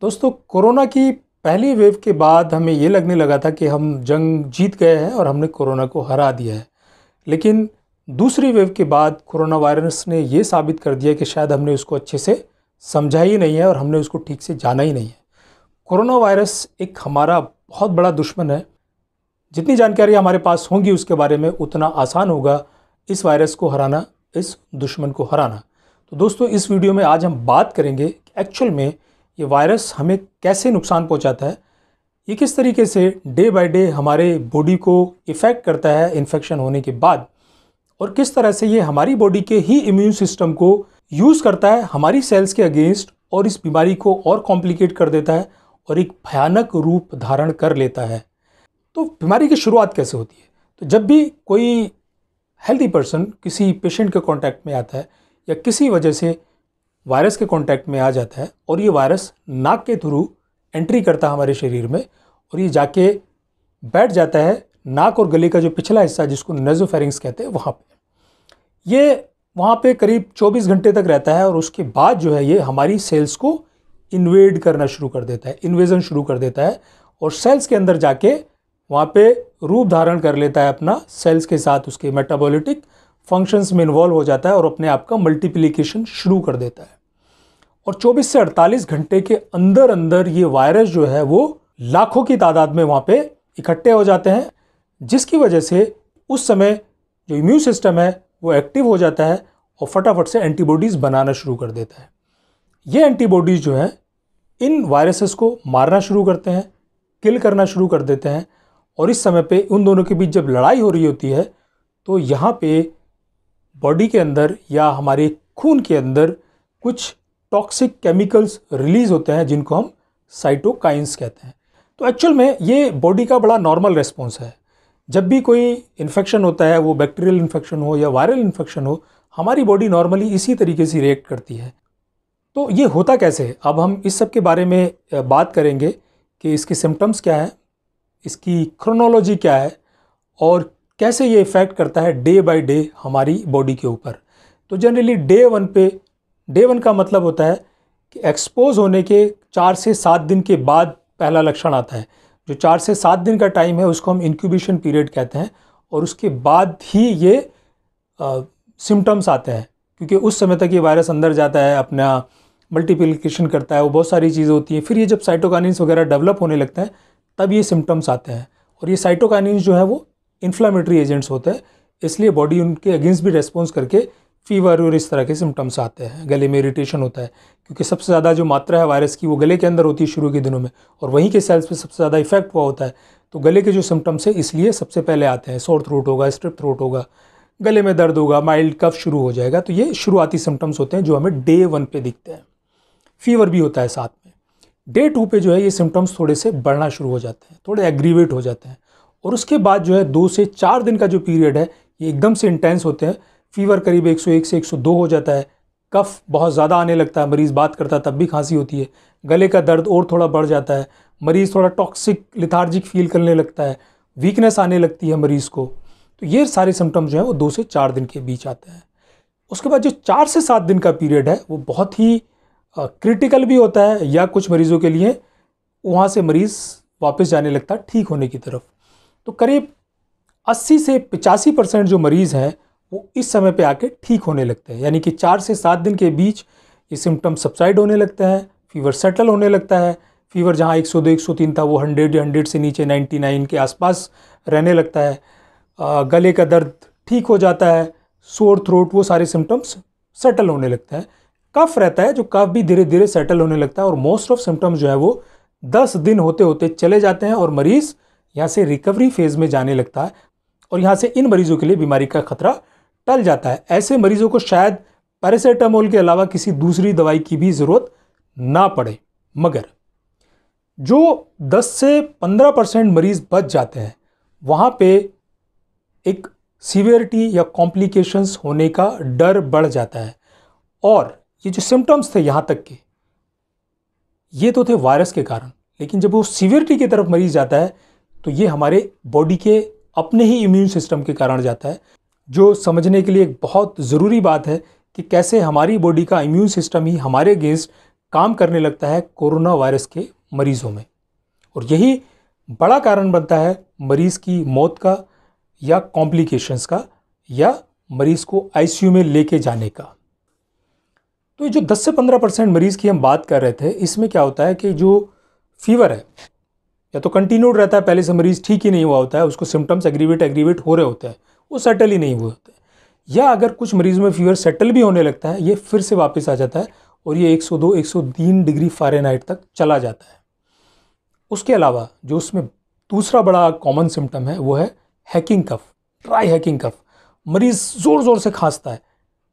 दोस्तों कोरोना की पहली वेव के बाद हमें ये लगने लगा था कि हम जंग जीत गए हैं और हमने कोरोना को हरा दिया है लेकिन दूसरी वेव के बाद कोरोना वायरस ने ये साबित कर दिया कि शायद हमने उसको अच्छे से समझा ही नहीं है और हमने उसको ठीक से जाना ही नहीं है कोरोना वायरस एक हमारा बहुत बड़ा दुश्मन है जितनी जानकारी हमारे पास होंगी उसके बारे में उतना आसान होगा इस वायरस को हराना इस दुश्मन को हराना तो दोस्तों इस वीडियो में आज हम बात करेंगे कि एक्चुअल में ये वायरस हमें कैसे नुकसान पहुंचाता है ये किस तरीके से डे बाय डे हमारे बॉडी को इफ़ेक्ट करता है इन्फेक्शन होने के बाद और किस तरह से ये हमारी बॉडी के ही इम्यून सिस्टम को यूज़ करता है हमारी सेल्स के अगेंस्ट और इस बीमारी को और कॉम्प्लिकेट कर देता है और एक भयानक रूप धारण कर लेता है तो बीमारी की शुरुआत कैसे होती है तो जब भी कोई हेल्दी पर्सन किसी पेशेंट के कांटेक्ट में आता है या किसी वजह से वायरस के कांटेक्ट में आ जाता है और ये वायरस नाक के थ्रू एंट्री करता है हमारे शरीर में और ये जाके बैठ जाता है नाक और गले का जो पिछला हिस्सा जिसको नेजोफेरिंग्स कहते हैं वहाँ पे ये वहाँ पे करीब 24 घंटे तक रहता है और उसके बाद जो है ये हमारी सेल्स को इन्वेड करना शुरू कर देता है इन्वेजन शुरू कर देता है और सेल्स के अंदर जाके वहाँ पे रूप धारण कर लेता है अपना सेल्स के साथ उसके मेटाबोलिटिक फंक्शंस में इन्वॉल्व हो जाता है और अपने आप का मल्टीप्लीकेशन शुरू कर देता है और 24 से 48 घंटे के अंदर अंदर ये वायरस जो है वो लाखों की तादाद में वहाँ पे इकट्ठे हो जाते हैं जिसकी वजह से उस समय जो इम्यून सिस्टम है वो एक्टिव हो जाता है और फटाफट से एंटीबॉडीज़ बनाना शुरू कर देता है ये एंटीबॉडीज़ जो हैं इन वायरसेस को मारना शुरू करते हैं किल करना शुरू कर देते हैं और इस समय पे उन दोनों के बीच जब लड़ाई हो रही होती है तो यहाँ पे बॉडी के अंदर या हमारे खून के अंदर कुछ टॉक्सिक केमिकल्स रिलीज़ होते हैं जिनको हम साइटोकाइंस कहते हैं तो एक्चुअल में ये बॉडी का बड़ा नॉर्मल रेस्पॉन्स है जब भी कोई इन्फेक्शन होता है वो बैक्टीरियल इन्फेक्शन हो या वायरल इन्फेक्शन हो हमारी बॉडी नॉर्मली इसी तरीके से रिएक्ट करती है तो ये होता कैसे अब हम इस सब के बारे में बात करेंगे कि इसके सिम्टम्स क्या हैं इसकी क्रोनोलॉजी क्या है और कैसे ये इफ़ेक्ट करता है डे बाय डे हमारी बॉडी के ऊपर तो जनरली डे वन पे डे वन का मतलब होता है कि एक्सपोज होने के चार से सात दिन के बाद पहला लक्षण आता है जो चार से सात दिन का टाइम है उसको हम इंक्यूबेशन पीरियड कहते हैं और उसके बाद ही ये सिम्टम्स आते हैं क्योंकि उस समय तक ये वायरस अंदर जाता है अपना मल्टीप्लिकेशन करता है वो बहुत सारी चीज़ें होती हैं फिर ये जब साइटोकानस वगैरह डेवलप होने लगते हैं तब ये सिम्टम्स आते हैं और ये साइटोकाइनिन्स जो है वो इन्फ्लामेटरी एजेंट्स होते हैं इसलिए बॉडी उनके अगेंस्ट भी रेस्पॉन्स करके फीवर और इस तरह के सिम्टम्स आते हैं गले में इरीटेशन होता है क्योंकि सबसे ज़्यादा जो मात्रा है वायरस की वो गले के अंदर होती है शुरू के दिनों में और वहीं के सेल्स पर सबसे ज़्यादा इफेक्ट हुआ होता है तो गले के जो सिम्टम्स हैं इसलिए सबसे पहले आते हैं सोर थ्रोट होगा स्ट्रिप थ्रोट होगा गले में दर्द होगा माइल्ड कफ शुरू हो जाएगा तो ये शुरुआती सिम्टम्स होते हैं जो हमें डे वन पे दिखते हैं फीवर भी होता है साथ डे टू पे जो है ये सिम्टम्स थोड़े से बढ़ना शुरू हो जाते हैं थोड़े एग्रीवेट हो जाते हैं और उसके बाद जो है दो से चार दिन का जो पीरियड है ये एकदम से इंटेंस होते हैं फीवर करीब 101 से 102 हो जाता है कफ़ बहुत ज़्यादा आने लगता है मरीज़ बात करता है तब भी खांसी होती है गले का दर्द और थोड़ा बढ़ जाता है मरीज़ थोड़ा टॉक्सिक लिथार्जिक फील करने लगता है वीकनेस आने लगती है मरीज़ को तो ये सारे सिम्टम्स जो हैं वो दो से चार दिन के बीच आते हैं उसके बाद जो चार से सात दिन का पीरियड है वो बहुत ही क्रिटिकल भी होता है या कुछ मरीज़ों के लिए वहाँ से मरीज़ वापस जाने लगता है ठीक होने की तरफ तो करीब 80 से पचासी परसेंट जो मरीज़ हैं वो इस समय पे आके ठीक होने लगते हैं यानी कि चार से सात दिन के बीच ये सिम्टम सब्साइड होने लगते हैं फीवर सेटल होने लगता है फीवर जहाँ 102 तीन था वो 100 हंड्रेड 100 से नीचे 99 के आसपास रहने लगता है गले का दर्द ठीक हो जाता है सोर थ्रोट वो सारे सिम्टम्स सेटल होने लगते हैं कफ रहता है जो कफ भी धीरे धीरे सेटल होने लगता है और मोस्ट ऑफ सिम्टम्स जो है वो दस दिन होते होते चले जाते हैं और मरीज़ यहाँ से रिकवरी फेज़ में जाने लगता है और यहाँ से इन मरीज़ों के लिए बीमारी का खतरा टल जाता है ऐसे मरीज़ों को शायद पैरासीटामोल के अलावा किसी दूसरी दवाई की भी ज़रूरत ना पड़े मगर जो 10 से 15 परसेंट मरीज़ बच जाते हैं वहाँ पे एक सीवियरिटी या कॉम्प्लिकेशंस होने का डर बढ़ जाता है और ये जो सिम्टम्स थे यहाँ तक के ये तो थे वायरस के कारण लेकिन जब वो सीवियरिटी की तरफ मरीज जाता है तो ये हमारे बॉडी के अपने ही इम्यून सिस्टम के कारण जाता है जो समझने के लिए एक बहुत ज़रूरी बात है कि कैसे हमारी बॉडी का इम्यून सिस्टम ही हमारे अगेंस्ट काम करने लगता है कोरोना वायरस के मरीज़ों में और यही बड़ा कारण बनता है मरीज़ की मौत का या कॉम्प्लिकेशंस का या मरीज़ को आईसीयू में लेके जाने का तो जो 10 से 15 परसेंट मरीज़ की हम बात कर रहे थे इसमें क्या होता है कि जो फीवर है या तो कंटिन्यूड रहता है पहले से मरीज़ ठीक ही नहीं हुआ होता है उसको सिम्टम्स एग्रीवेट एग्रीवेट हो रहे होते हैं वो सेटल ही नहीं हुए होते या अगर कुछ मरीज़ में फीवर सेटल भी होने लगता है ये फिर से वापस आ जाता है और ये 102 103 डिग्री फ़ारेनहाइट तक चला जाता है उसके अलावा जो उसमें दूसरा बड़ा कॉमन सिम्टम है वो है hacking cough dry hacking cough मरीज़ ज़ोर ज़ोर से खांसता है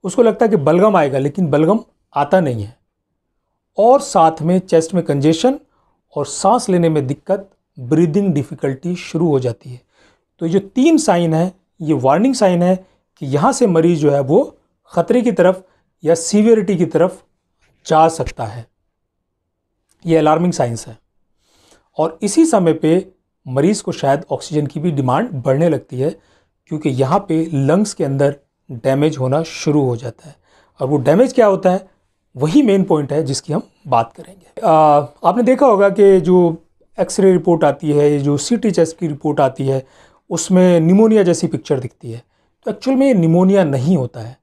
उसको लगता है कि बलगम आएगा लेकिन बलगम आता नहीं है और साथ में चेस्ट में कंजेशन और सांस लेने में दिक्कत ब्रीदिंग डिफ़िकल्टी शुरू हो जाती है तो ये जो तीन साइन है ये वार्निंग साइन है कि यहाँ से मरीज़ जो है वो ख़तरे की तरफ या सीवियरिटी की तरफ जा सकता है ये अलार्मिंग साइंस है और इसी समय पे मरीज़ को शायद ऑक्सीजन की भी डिमांड बढ़ने लगती है क्योंकि यहाँ पे लंग्स के अंदर डैमेज होना शुरू हो जाता है और वो डैमेज क्या होता है वही मेन पॉइंट है जिसकी हम बात करेंगे आ, आपने देखा होगा कि जो एक्सरे रिपोर्ट आती है जो सी टी चेस्ट की रिपोर्ट आती है उसमें निमोनिया जैसी पिक्चर दिखती है तो एक्चुअल में ये निमोनिया नहीं होता है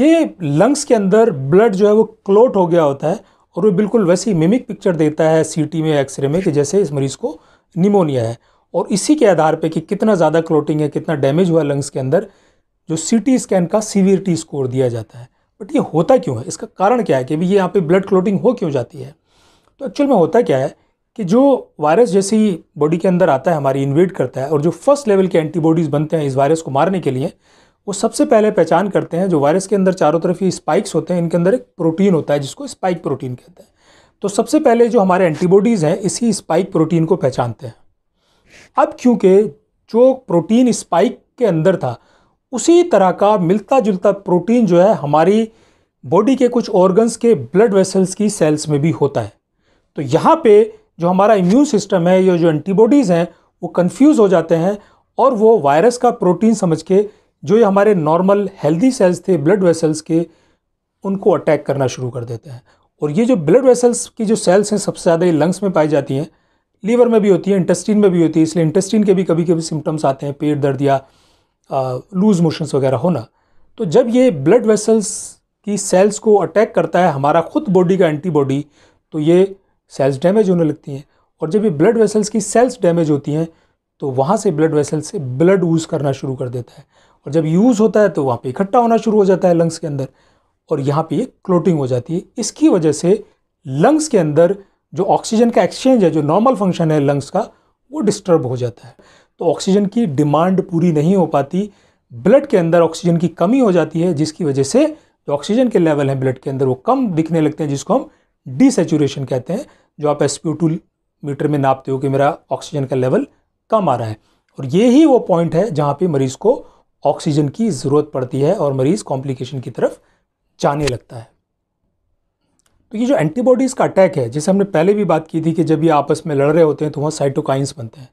ये लंग्स के अंदर ब्लड जो है वो क्लोट हो गया होता है और वो बिल्कुल वैसी मिमिक पिक्चर देता है सीटी में एक्सरे में कि जैसे इस मरीज़ को निमोनिया है और इसी के आधार पे कि कितना ज़्यादा क्लोटिंग है कितना डैमेज हुआ लंग्स के अंदर जो सीटी स्कैन का सीवियरिटी स्कोर दिया जाता है बट ये होता क्यों है इसका कारण क्या है कि भी ये यहाँ पे ब्लड क्लोटिंग हो क्यों जाती है तो एक्चुअल में होता क्या है कि जो वायरस जैसी बॉडी के अंदर आता है हमारी इन्वेट करता है और जो फर्स्ट लेवल के एंटीबॉडीज़ बनते हैं इस वायरस को मारने के लिए वो सबसे पहले पहचान करते हैं जो वायरस के अंदर चारों तरफ ये स्पाइक्स होते हैं इनके अंदर एक प्रोटीन होता है जिसको स्पाइक प्रोटीन कहते हैं तो सबसे पहले जो हमारे एंटीबॉडीज़ हैं इसी स्पाइक प्रोटीन को पहचानते हैं अब क्योंकि जो प्रोटीन स्पाइक के अंदर था उसी तरह का मिलता जुलता प्रोटीन जो है हमारी बॉडी के कुछ ऑर्गन्स के ब्लड वेसल्स की सेल्स में भी होता है तो यहाँ पे जो हमारा इम्यून सिस्टम है या जो एंटीबॉडीज़ हैं वो कंफ्यूज हो जाते हैं और वो वायरस का प्रोटीन समझ के जो ये हमारे नॉर्मल हेल्दी सेल्स थे ब्लड वेसल्स के उनको अटैक करना शुरू कर देते हैं और ये जो ब्लड वेसल्स की जो सेल्स हैं सबसे ज़्यादा ये लंग्स में पाई जाती हैं लीवर में भी होती है इंटेस्टिन में भी होती है इसलिए इंटेस्टिन के भी कभी कभी सिम्टम्स आते हैं पेट दर्द या लूज़ मोशंस वगैरह होना तो जब ये ब्लड वेसल्स की सेल्स को अटैक करता है हमारा खुद बॉडी का एंटीबॉडी तो ये सेल्स डैमेज होने लगती हैं और जब ये ब्लड वेसल्स की सेल्स डैमेज होती हैं तो वहाँ से ब्लड वेसल से ब्लड यूज़ करना शुरू कर देता है और जब यूज़ होता है तो वहाँ पे इकट्ठा होना शुरू हो जाता है लंग्स के अंदर और यहाँ पे ये क्लोटिंग हो जाती है इसकी वजह से लंग्स के अंदर जो ऑक्सीजन का एक्सचेंज है जो नॉर्मल फंक्शन है लंग्स का वो डिस्टर्ब हो जाता है तो ऑक्सीजन की डिमांड पूरी नहीं हो पाती ब्लड के अंदर ऑक्सीजन की कमी हो जाती है जिसकी वजह से जो ऑक्सीजन के लेवल हैं ब्लड के अंदर वो कम दिखने लगते हैं जिसको हम डिसेचुरेशन कहते हैं जो आप एस मीटर में नापते हो कि मेरा ऑक्सीजन का लेवल कम आ रहा है और ये ही वो पॉइंट है जहाँ पे मरीज़ को ऑक्सीजन की ज़रूरत पड़ती है और मरीज़ कॉम्प्लिकेशन की तरफ जाने लगता है तो ये जो एंटीबॉडीज़ का अटैक है जैसे हमने पहले भी बात की थी कि जब ये आपस में लड़ रहे होते हैं तो वहाँ साइटोकाइंस बनते हैं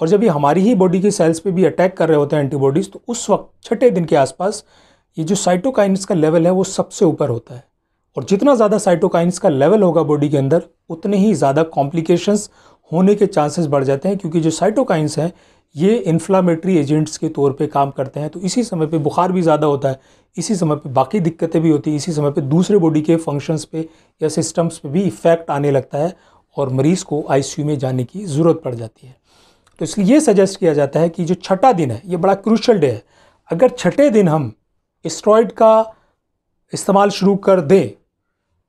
और जब ये हमारी ही बॉडी के सेल्स पे भी अटैक कर रहे होते हैं एंटीबॉडीज़ तो उस वक्त छठे दिन के आसपास ये जो साइटोकाइंस का लेवल है वो सबसे ऊपर होता है और जितना ज़्यादा साइटोकाइंस का लेवल होगा बॉडी के अंदर उतने ही ज़्यादा कॉम्प्लिकेशंस होने के चांसेस बढ़ जाते हैं क्योंकि जो साइटोकाइंस हैं ये इन्फ्लामेटरी एजेंट्स के तौर पे काम करते हैं तो इसी समय पे बुखार भी ज़्यादा होता है इसी समय पे बाकी दिक्कतें भी होती हैं इसी समय पे दूसरे बॉडी के फंक्शंस पे या सिस्टम्स पे भी इफ़ेक्ट आने लगता है और मरीज़ को आईसीयू में जाने की ज़रूरत पड़ जाती है तो इसलिए ये सजेस्ट किया जाता है कि जो छठा दिन है ये बड़ा क्रूशल डे है अगर छठे दिन हम स्ट्रॉयड का इस्तेमाल शुरू कर दें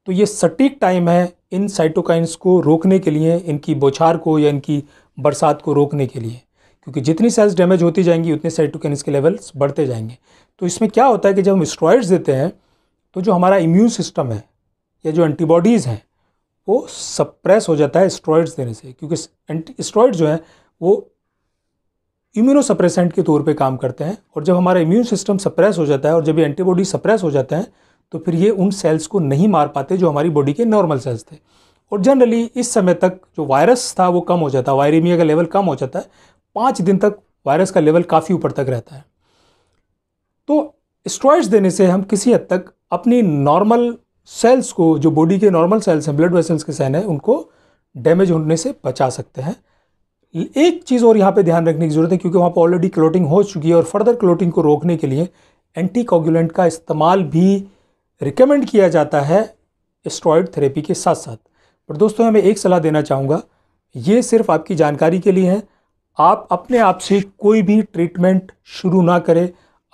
तो ये सटीक टाइम है इन साइटोकाइंस को रोकने के लिए इनकी बौछार को या इनकी बरसात को रोकने के लिए क्योंकि जितनी सेल्स डैमेज होती जाएंगी उतने साइटोकाइंस के लेवल्स बढ़ते जाएंगे तो इसमें क्या होता है कि जब हम स्ट्रॉयड्स देते हैं तो जो हमारा इम्यून सिस्टम है या जो एंटीबॉडीज़ हैं वो सप्रेस हो जाता है स्ट्रॉयड्स देने से क्योंकि स्ट्रॉइड जो हैं वो इम्यूनोसप्रेसेंट के तौर पे काम करते हैं और जब हमारा इम्यून सिस्टम सप्रेस हो जाता है और जब ये एंटीबॉडी सप्रेस हो जाते हैं तो फिर ये उन सेल्स को नहीं मार पाते जो हमारी बॉडी के नॉर्मल सेल्स थे और जनरली इस समय तक जो वायरस था वो कम हो जाता है वायरेमिया का लेवल कम हो जाता है पाँच दिन तक वायरस का लेवल काफ़ी ऊपर तक रहता है तो स्ट्रॉइड्स देने से हम किसी हद तक अपनी नॉर्मल सेल्स को जो बॉडी के नॉर्मल सेल्स हैं ब्लड वेसल्स के सेल हैं उनको डैमेज होने से बचा सकते हैं एक चीज़ और यहाँ पे ध्यान रखने की ज़रूरत है क्योंकि वहाँ पर ऑलरेडी क्लोटिंग हो चुकी है और फर्दर क्लोटिंग को रोकने के लिए एंटी कोगुलेंट का इस्तेमाल भी रिकमेंड किया जाता है स्टॉयड थेरेपी के साथ साथ पर दोस्तों मैं एक सलाह देना चाहूँगा ये सिर्फ आपकी जानकारी के लिए है आप अपने आप से कोई भी ट्रीटमेंट शुरू ना करें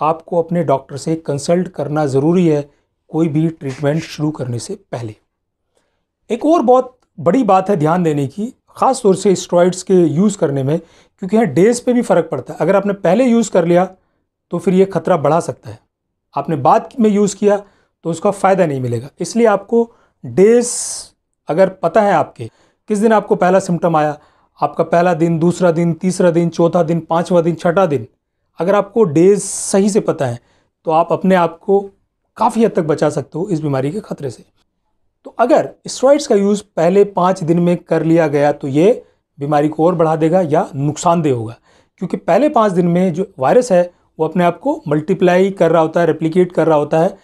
आपको अपने डॉक्टर से कंसल्ट करना ज़रूरी है कोई भी ट्रीटमेंट शुरू करने से पहले एक और बहुत बड़ी बात है ध्यान देने की ख़ास तौर से स्ट्रॉइड्स के यूज़ करने में क्योंकि यहाँ डेज पे भी फ़र्क पड़ता है अगर आपने पहले यूज़ कर लिया तो फिर ये ख़तरा बढ़ा सकता है आपने बाद में यूज़ किया तो उसका फ़ायदा नहीं मिलेगा इसलिए आपको डेज अगर पता है आपके किस दिन आपको पहला सिम्टम आया आपका पहला दिन दूसरा दिन तीसरा दिन चौथा दिन पाँचवा दिन छठा दिन अगर आपको डेज सही से पता है तो आप अपने आप को काफ़ी हद तक बचा सकते हो इस बीमारी के खतरे से तो अगर स्ट्रॉइड्स का यूज़ पहले पाँच दिन में कर लिया गया तो ये बीमारी को और बढ़ा देगा या नुकसानदेह होगा क्योंकि पहले पाँच दिन में जो वायरस है वो अपने आप को मल्टीप्लाई कर रहा होता है रेप्लीकेट कर रहा होता है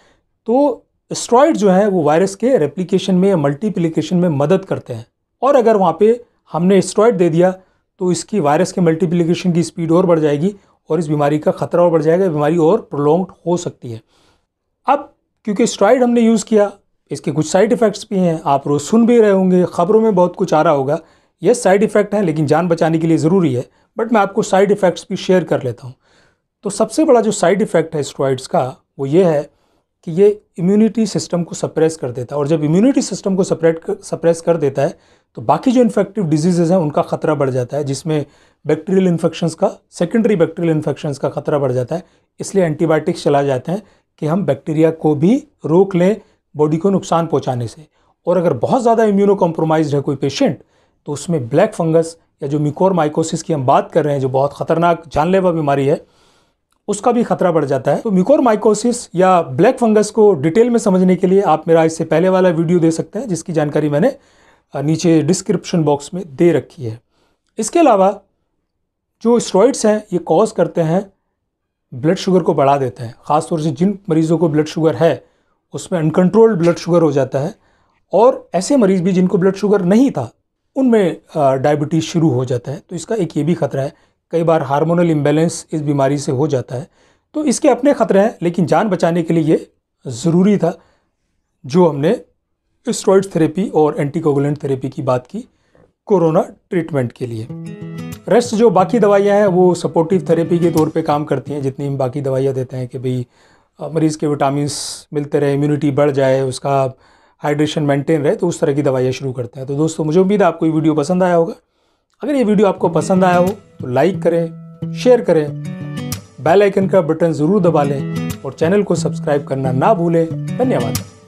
तो स्ट्रॉइड जो है वो वायरस के रेप्लीकेशन में या मल्टीप्लीकेशन में मदद करते हैं और अगर वहाँ पे हमने स्ट्रॉइड दे दिया तो इसकी वायरस के मल्टीप्लीकेशन की स्पीड और बढ़ जाएगी और इस बीमारी का खतरा और बढ़ जाएगा बीमारी और प्रोलोंग हो सकती है अब क्योंकि स्ट्रॉइड हमने यूज़ किया इसके कुछ साइड इफ़ेक्ट्स भी हैं आप रोज़ सुन भी रहे होंगे ख़बरों में बहुत कुछ आ रहा होगा ये साइड इफ़ेक्ट हैं लेकिन जान बचाने के लिए ज़रूरी है बट मैं आपको साइड इफ़ेक्ट्स भी शेयर कर लेता हूँ तो सबसे बड़ा जो साइड इफ़ेक्ट है स्ट्रॉइड्स का वो ये है कि ये इम्यूनिटी सिस्टम को सप्रेस कर देता है और जब इम्यूनिटी सिस्टम को सप्रेट सप्रेस कर देता है तो बाकी जो इन्फेक्टिव डिजीज़ हैं उनका ख़तरा बढ़ जाता है जिसमें बैक्टीरियल इन्फेक्शंस का सेकेंडरी बैक्टीरियल इन्फेक्शंस का ख़तरा बढ़ जाता है इसलिए एंटीबायोटिक्स चला जाते हैं कि हम बैक्टीरिया को भी रोक लें बॉडी को नुकसान पहुंचाने से और अगर बहुत ज़्यादा इम्यूनो कॉम्प्रोमाइज है कोई पेशेंट तो उसमें ब्लैक फंगस या जो मिकोर माइकोसिस की हम बात कर रहे हैं जो बहुत ख़तरनाक जानलेवा बीमारी है उसका भी खतरा बढ़ जाता है तो मिकोर माइकोसिस या ब्लैक फंगस को डिटेल में समझने के लिए आप मेरा इससे पहले वाला वीडियो दे सकते हैं जिसकी जानकारी मैंने नीचे डिस्क्रिप्शन बॉक्स में दे रखी है इसके अलावा जो स्ट्रॉइड्स हैं ये कॉज करते हैं ब्लड शुगर को बढ़ा देते हैं ख़ासतौर से जिन मरीज़ों को ब्लड शुगर है उसमें अनकंट्रोल्ड ब्लड शुगर हो जाता है और ऐसे मरीज़ भी जिनको ब्लड शुगर नहीं था उनमें डायबिटीज़ शुरू हो जाता है तो इसका एक ये भी खतरा है कई बार हार्मोनल इम्बेलेंस इस बीमारी से हो जाता है तो इसके अपने ख़तरे हैं लेकिन जान बचाने के लिए ये ज़रूरी था जो हमने स्ट्रॉइड थेरेपी और एंटीकोगुलेंट थेरेपी की बात की कोरोना ट्रीटमेंट के लिए रेस्ट जो बाकी दवाइयाँ हैं वो सपोर्टिव थेरेपी के तौर पे काम करती हैं जितनी हम बाकी दवाइयाँ देते हैं कि भाई मरीज़ के विटामिन मिलते रहे इम्यूनिटी बढ़ जाए उसका हाइड्रेशन मेंटेन रहे तो उस तरह की दवाइयाँ शुरू करते हैं तो दोस्तों मुझे उम्मीद है आपको ये वीडियो पसंद आया होगा अगर ये वीडियो आपको पसंद आया हो तो लाइक करें शेयर करें बेल आइकन का बटन ज़रूर दबा लें और चैनल को सब्सक्राइब करना ना भूलें धन्यवाद